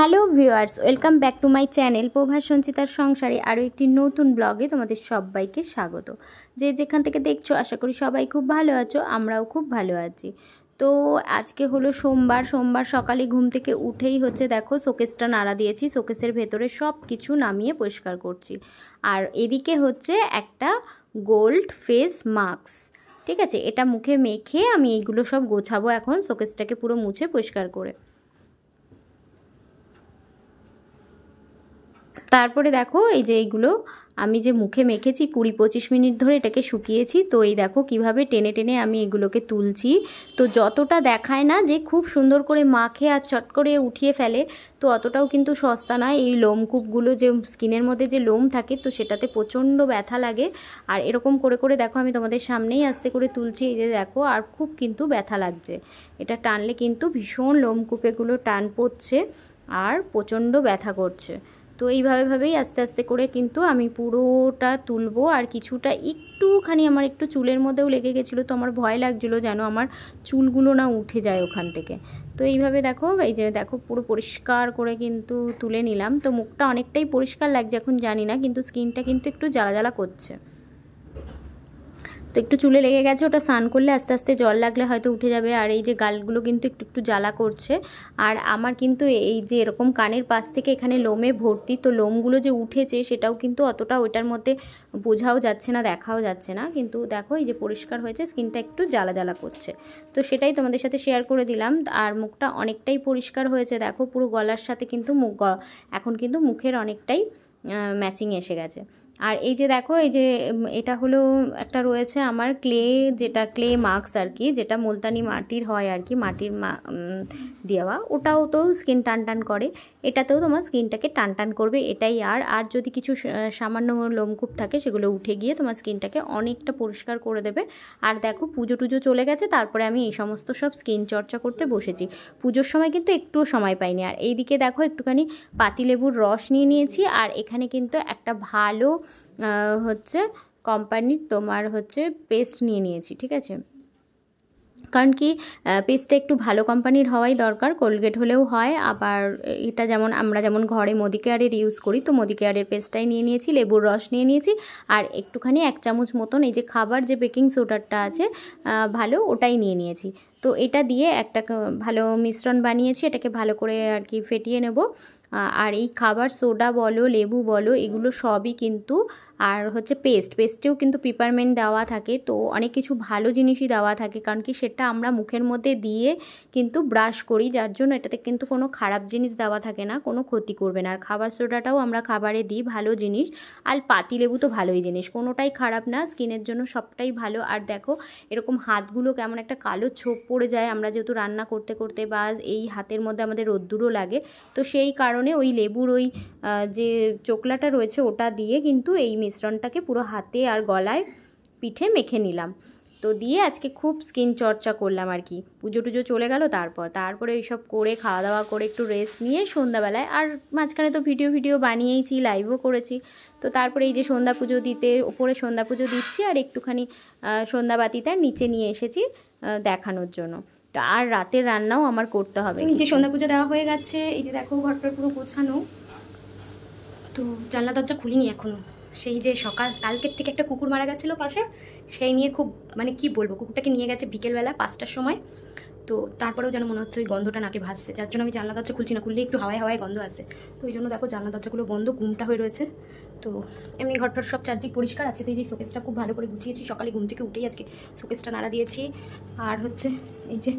Hello viewers welcome back to my channel Prabhas সঞ্চিতার সংসারে আরও একটি নতুন ব্লগে তোমাদের সবাইকে স্বাগত যে যেখান থেকে দেখছো আশা করি সবাই খুব ভালো আছো আমরাও খুব ভালো আছি তো আজকে হলো সোমবার সোমবার সকালে ঘুম থেকে উঠেই হচ্ছে দেখো শোকেসটা নাড়া দিয়েছি শোকেসের ভেতরে সব কিছু নামিয়ে পরিষ্কার করছি আর এদিকে হচ্ছে একটা গোল্ড ফেস মাস্ক ঠিক আছে এটা মুখে মেখে আমি এইগুলো সব গোছাবো এখন শোকেসটাকে পুরো মুছে পরিষ্কার করে তারপরে দেখো এই যে এইগুলো আমি যে মুখে মেখেছি কুড়ি পঁচিশ মিনিট ধরে এটাকে শুকিয়েছি তো এই দেখো কিভাবে টেনে টেনে আমি এগুলোকে তুলছি তো যতটা দেখায় না যে খুব সুন্দর করে মাখে আর চট করে উঠিয়ে ফেলে তো অতটাও কিন্তু সস্তা নয় এই লোমকূপগুলো যে স্কিনের মধ্যে যে লোম থাকে তো সেটাতে প্রচণ্ড ব্যথা লাগে আর এরকম করে করে দেখো আমি তোমাদের সামনেই আস্তে করে তুলছি এই যে দেখো আর খুব কিন্তু ব্যথা লাগছে এটা টানলে কিন্তু ভীষণ লোমকূপেগুলো টান পড়ছে আর প্রচণ্ড ব্যথা করছে তো এইভাবেভাবেই আস্তে আস্তে করে কিন্তু আমি পুরোটা তুলবো আর কিছুটা একটুখানি আমার একটু চুলের মধ্যেও লেগে গেছিলো তো আমার ভয় লাগছিলো যেন আমার চুলগুলো না উঠে যায় ওখান থেকে তো এইভাবে দেখো এই যে দেখো পুরো পরিষ্কার করে কিন্তু তুলে নিলাম তো মুখটা অনেকটাই পরিষ্কার লাগছে এখন জানি না কিন্তু স্কিনটা কিন্তু একটু জ্বালা জ্বালা করছে একটু চুলে লেগে গেছে ওটা স্নান করলে আস্তে আস্তে জল লাগলে হয়তো উঠে যাবে আর এই যে গালগুলো কিন্তু একটু একটু জ্বালা করছে আর আমার কিন্তু এই যে এরকম কানের পাশ থেকে এখানে লোমে ভর্তি তো লোমগুলো যে উঠেছে সেটাও কিন্তু অতটা ওইটার মধ্যে বোঝাও যাচ্ছে না দেখাও যাচ্ছে না কিন্তু দেখো এই যে পরিষ্কার হয়েছে স্কিনটা একটু জ্বালা জ্বালা করছে তো সেটাই তোমাদের সাথে শেয়ার করে দিলাম আর মুখটা অনেকটাই পরিষ্কার হয়েছে দেখো পুরো গলার সাথে কিন্তু মুখ এখন কিন্তু মুখের অনেকটাই ম্যাচিং এসে গেছে আর এই যে দেখো এই যে এটা হলো একটা রয়েছে আমার ক্লে যেটা ক্লে মাস্ক আর কি যেটা মুলতানি মাটির হয় আর কি মাটির দেওয়া ওটাও তো স্কিন টান টান করে এটাতেও তোমার স্কিনটাকে টান টান করবে এটাই আর আর যদি কিছু সামান্য লোমকূপ থাকে সেগুলো উঠে গিয়ে তোমার স্কিনটাকে অনেকটা পরিষ্কার করে দেবে আর দেখো পুজো টুজো চলে গেছে তারপরে আমি এই সমস্ত সব স্কিন চর্চা করতে বসেছি পুজোর সময় কিন্তু একটু সময় পাইনি আর এইদিকে দেখো একটুখানি পাতিলেবুর রস নিয়ে নিয়েছি আর এখানে কিন্তু একটা ভালো হচ্ছে কোম্পানির তোমার হচ্ছে পেস্ট নিয়ে নিয়েছি ঠিক আছে কারণ কি পেস্টটা একটু ভালো কোম্পানির হওয়াই দরকার কোলগেট হলেও হয় আবার এটা যেমন আমরা যেমন ঘরে মোদি কেয়ারের ইউজ করি তো মোদি কেয়ারের পেস্টটাই নিয়ে নিয়েছি লেবুর রস নিয়ে নিয়েছি আর একটুখানি এক চামচ মতন এই যে খাবার যে বেকিং সোডারটা আছে ভালো ওটাই নিয়ে নিয়েছি তো এটা দিয়ে একটা ভালো মিশ্রণ বানিয়েছি এটাকে ভালো করে আর কি ফেটিয়ে নেব আর এই খাবার সোডা বলো লেবু বলো এগুলো সবই কিন্তু আর হচ্ছে পেস্ট পেস্টেও কিন্তু পিপারমেন্ট দেওয়া থাকে তো অনেক কিছু ভালো জিনিসই দেওয়া থাকে কারণ কি সেটা আমরা মুখের মধ্যে দিয়ে কিন্তু ব্রাশ করি যার জন্য এটাতে কিন্তু কোনো খারাপ জিনিস দেওয়া থাকে না কোনো ক্ষতি করবে না আর খাবার সোডাটাও আমরা খাবারে দিই ভালো জিনিস আর পাতি লেবু তো ভালোই জিনিস কোনোটাই খারাপ না স্কিনের জন্য সবটাই ভালো আর দেখো এরকম হাতগুলো কেমন একটা কালো ছোপ পড়ে যায় আমরা যেহেতু রান্না করতে করতে বা এই হাতের মধ্যে আমাদের রোদ্দুরও লাগে তো সেই কারণে কারণে ওই লেবুর ওই যে চোকলাটা রয়েছে ওটা দিয়ে কিন্তু এই মিশ্রণটাকে পুরো হাতে আর গলায় পিঠে মেখে নিলাম তো দিয়ে আজকে খুব স্কিন চর্চা করলাম আর কি পুজো টুজো চলে গেল তারপর তারপরে এইসব করে খাওয়া দাওয়া করে একটু রেস্ট নিয়ে সন্ধ্যাবেলায় আর মাঝখানে তো ভিডিও ভিডিও বানিয়েইছি লাইভও করেছি তো তারপরে এই যে সন্ধ্যা পুজো দিতে ওপরে সন্ধ্যা পুজো দিচ্ছি আর একটুখানি সন্ধ্যাবাতিটা নিচে নিয়ে এসেছি দেখানোর জন্য আর রাতের রান্নাও আমার করতে হবে এই যে সন্ধ্যা পুজো দেওয়া হয়ে গেছে এই যে দেখো ঘরটা পুরো গোছানো তো জানলা দরজা খুলিনি এখনও সেই যে সকাল কালকের থেকে একটা কুকুর মারা গেছিলো পাশে সেই নিয়ে খুব মানে কি বলবো কুকুরটাকে নিয়ে গেছে বিকেলবেলা পাঁচটার সময় তো তারপরেও যেন মনে হচ্ছে ওই গন্ধটা নাকে ভাসছে যার জন্য আমি জানলা দরজা খুলছি না খুললে একটু হাওয়ায় হাওয়ায় গন্ধ আসে তো ওই জন্য দেখো জানলা দরজাগুলো বন্ধ ঘুমটা হয়ে রয়েছে তো এমনি ঘরটার সব চারদিক পরিষ্কার আছে তো এই যে শোকেসটা খুব ভালো করে গুছিয়েছি সকালে ঘুম থেকে উঠেই আজকে শোকেসটা নাড়া দিয়েছি আর হচ্ছে এই যে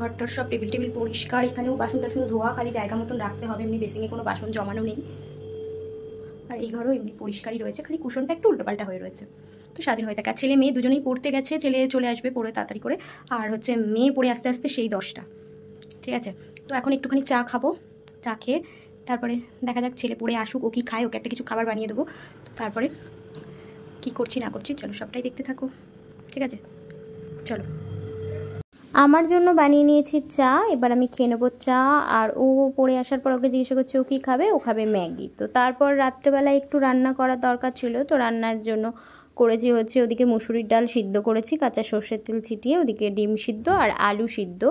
ঘরটার সব টেবিল টেবিল পরিষ্কার এখানেও বাসন টাসন ধোয়া খালি জায়গা মতন রাখতে হবে এমনি বেসিংয়ে কোনো বাসন জমানো নেই আর এই ঘরও এমনি পরিষ্কারই রয়েছে খালি কুশনটা একটু উল্টোপাল্টা হয়ে রয়েছে তো স্বাধীন হয়ে থাকে আর ছেলে মেয়ে দুজনেই পড়তে গেছে ছেলে চলে আসবে পড়ে তাড়াতাড়ি করে আর হচ্ছে মেয়ে পড়ে আস্তে আস্তে সেই দশটা ঠিক আছে তো এখন একটুখানি চা খাবো চা খেয়ে তারপরে দেখা যাক ছেলে পড়ে আসুক ও কী খায় ওকে একটা কিছু খাবার বানিয়ে দেবো তো তারপরে কি করছি না করছি চলো সবটাই দেখতে থাকো ঠিক আছে চলো আমার জন্য বানিয়ে নিয়েছি চা এবার আমি খেয়ে নেবো চা আর ও পড়ে আসার পর ওকে জিজ্ঞাসা করছে ও কী খাবে ও খাবে ম্যাগি তো তারপর রাত্রেবেলা একটু রান্না করার দরকার ছিল তো রান্নার জন্য করেছি হচ্ছে ওদিকে মুসুরির ডাল সিদ্ধ করেছি কাঁচা সর্ষের তেল ছিটিয়ে ওদিকে ডিম সিদ্ধ আর আলু সিদ্ধ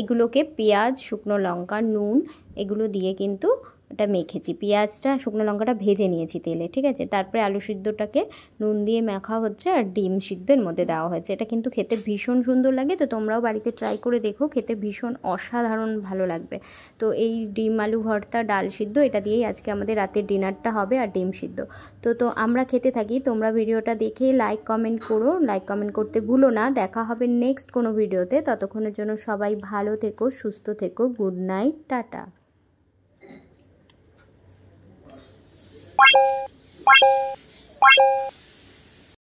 এগুলোকে পেঁয়াজ শুকনো লঙ্কা নুন এগুলো দিয়ে কিন্তু এটা মেখেছি পেঁয়াজটা শুকনো লঙ্কাটা ভেজে নিয়েছি তেলে ঠিক আছে তারপরে আলু সিদ্ধটাকে নুন দিয়ে মেখা হচ্ছে আর ডিম সিদ্ধের মধ্যে দেওয়া হয়েছে এটা কিন্তু খেতে ভীষণ সুন্দর লাগে তো তোমরাও বাড়িতে ট্রাই করে দেখো খেতে ভীষণ অসাধারণ ভালো লাগবে তো এই ডিম আলু ভর্তা ডাল সিদ্ধ এটা দিয়েই আজকে আমাদের রাতের ডিনারটা হবে আর ডিম সিদ্ধ তো তো আমরা খেতে থাকি তোমরা ভিডিওটা দেখে লাইক কমেন্ট করো লাইক কমেন্ট করতে ভুলো না দেখা হবে নেক্সট কোনো ভিডিওতে ততক্ষণের জন্য সবাই ভালো থেকো সুস্থ থেকো গুড নাইট টাটা Bye.